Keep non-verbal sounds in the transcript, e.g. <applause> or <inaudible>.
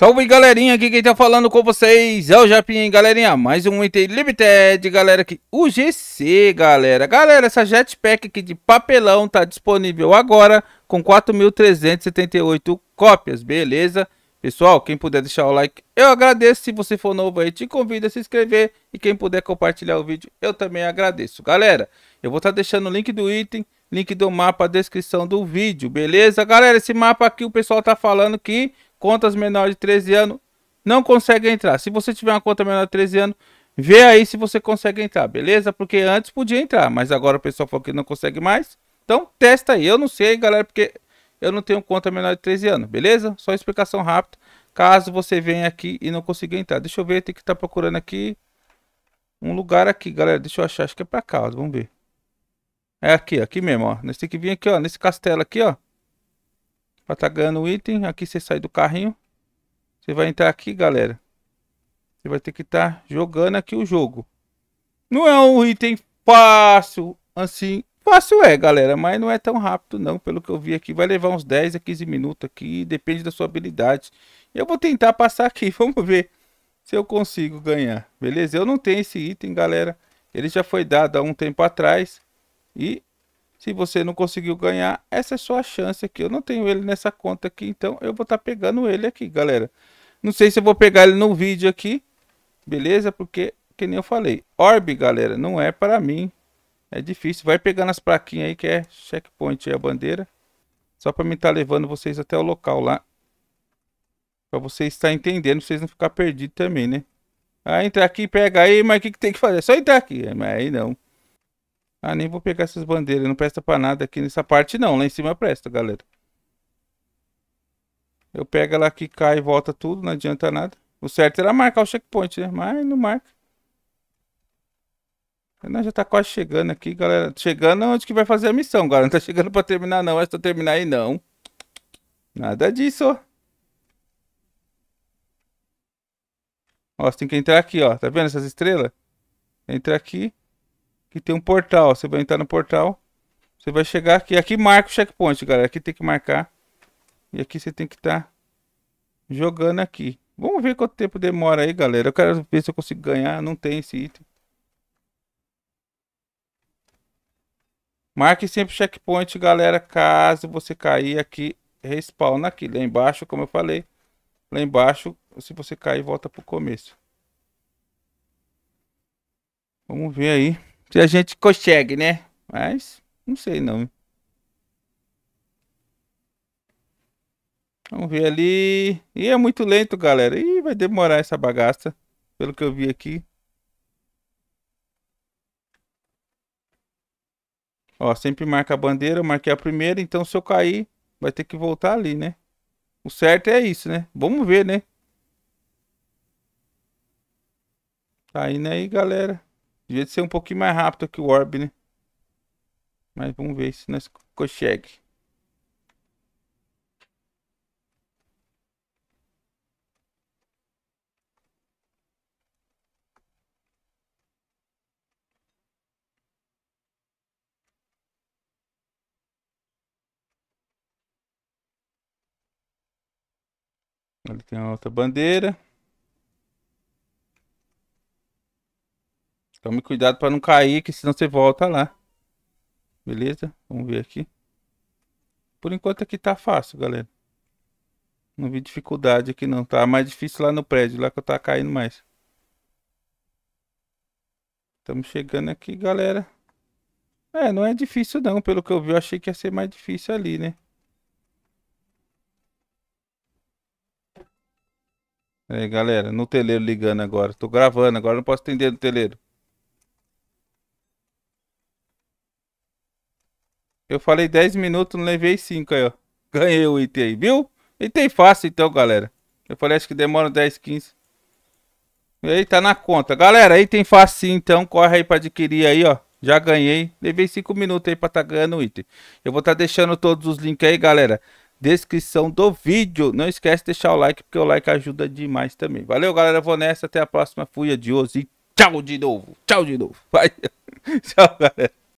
Salve galerinha, aqui quem tá falando com vocês é o Japim, galerinha, mais um item limited, galera, que o GC, galera. Galera, essa jetpack aqui de papelão tá disponível agora com 4.378 cópias, beleza? Pessoal, quem puder deixar o like, eu agradeço. Se você for novo aí, te convido a se inscrever. E quem puder compartilhar o vídeo, eu também agradeço. Galera, eu vou estar tá deixando o link do item, link do mapa, descrição do vídeo, beleza? Galera, esse mapa aqui o pessoal tá falando que contas menores de 13 anos não consegue entrar. Se você tiver uma conta menor de 13 anos, vê aí se você consegue entrar, beleza? Porque antes podia entrar, mas agora o pessoal falou que não consegue mais. Então testa aí. Eu não sei, galera, porque eu não tenho conta menor de 13 anos, beleza? Só explicação rápida. Caso você venha aqui e não consiga entrar. Deixa eu ver, tem que estar tá procurando aqui um lugar aqui, galera. Deixa eu achar, acho que é para cá, ó. vamos ver. É aqui, aqui mesmo, ó. Nós temos que vir aqui, ó, nesse castelo aqui, ó. Pra tá ganhando o item. Aqui você sai do carrinho. Você vai entrar aqui, galera. Você vai ter que estar tá jogando aqui o jogo. Não é um item fácil, assim. Fácil é, galera, mas não é tão rápido não, pelo que eu vi aqui. Vai levar uns 10 a 15 minutos aqui, depende da sua habilidade. Eu vou tentar passar aqui, <laughs> vamos ver se eu consigo ganhar. Beleza? Eu não tenho esse item, galera. Ele já foi dado há um tempo atrás. E se você não conseguiu ganhar, essa é sua chance aqui. Eu não tenho ele nessa conta aqui, então eu vou estar tá pegando ele aqui, galera. Não sei se eu vou pegar ele no vídeo aqui, beleza? Porque, que nem eu falei, Orb, galera, não é para mim. É difícil. Vai pegando as plaquinhas aí, que é checkpoint e a bandeira. Só para mim estar tá levando vocês até o local lá. Para vocês estar entendendo, vocês não ficar perdidos também, né? Ah, entra aqui, pega aí, mas o que, que tem que fazer? É só entrar aqui. Mas aí não. Ah, nem vou pegar essas bandeiras, não presta pra nada aqui nessa parte não, lá em cima presta, galera. Eu pego ela aqui, cai e volta tudo, não adianta nada. O certo era marcar o checkpoint, né? Mas não marca. Nós já tá quase chegando aqui, galera. Chegando onde que vai fazer a missão, galera. Não tá chegando pra terminar não, essa terminar aí não. Nada disso, Ó, você tem que entrar aqui, ó. Tá vendo essas estrelas? Entra aqui que tem um portal. Você vai entrar no portal, você vai chegar aqui. Aqui marca o checkpoint, galera. Aqui tem que marcar. E aqui você tem que estar tá jogando aqui. Vamos ver quanto tempo demora aí, galera. Eu quero ver se eu consigo ganhar. Não tem esse item. Marque sempre o checkpoint, galera. Caso você cair aqui, respawn aqui. Lá embaixo, como eu falei. Lá embaixo, se você cair, volta pro começo. Vamos ver aí. Se a gente consegue, né? Mas não sei não. Vamos ver ali. E é muito lento, galera. E vai demorar essa bagaça, pelo que eu vi aqui. Ó, sempre marca a bandeira, eu marquei a primeira, então se eu cair, vai ter que voltar ali, né? O certo é isso, né? Vamos ver, né? Tá indo aí, galera. Devia ser um pouquinho mais rápido que o Orb, né? Mas vamos ver se nós consegue. Ele tem outra bandeira. Tome cuidado para não cair, que senão você volta lá. Beleza? Vamos ver aqui. Por enquanto aqui tá fácil, galera. Não vi dificuldade aqui não. Tá mais difícil lá no prédio, lá que eu tava caindo mais. Estamos chegando aqui, galera. É, não é difícil não. Pelo que eu vi, eu achei que ia ser mais difícil ali, né? É, galera, no teleiro ligando agora. Tô gravando, agora não posso atender no teleiro. Eu falei 10 minutos, não levei 5 aí, ó. Ganhei o item aí, viu? Item fácil então, galera. Eu falei, acho que demora 10, 15. E aí, tá na conta. Galera, item fácil então. Corre aí pra adquirir aí, ó. Já ganhei. Levei 5 minutos aí pra tá ganhando o item. Eu vou tá deixando todos os links aí, galera. Descrição do vídeo. Não esquece de deixar o like, porque o like ajuda demais também. Valeu, galera. vou nessa. Até a próxima. Fui, adiós e tchau de novo. Tchau de novo. <laughs> Vai. tchau, galera.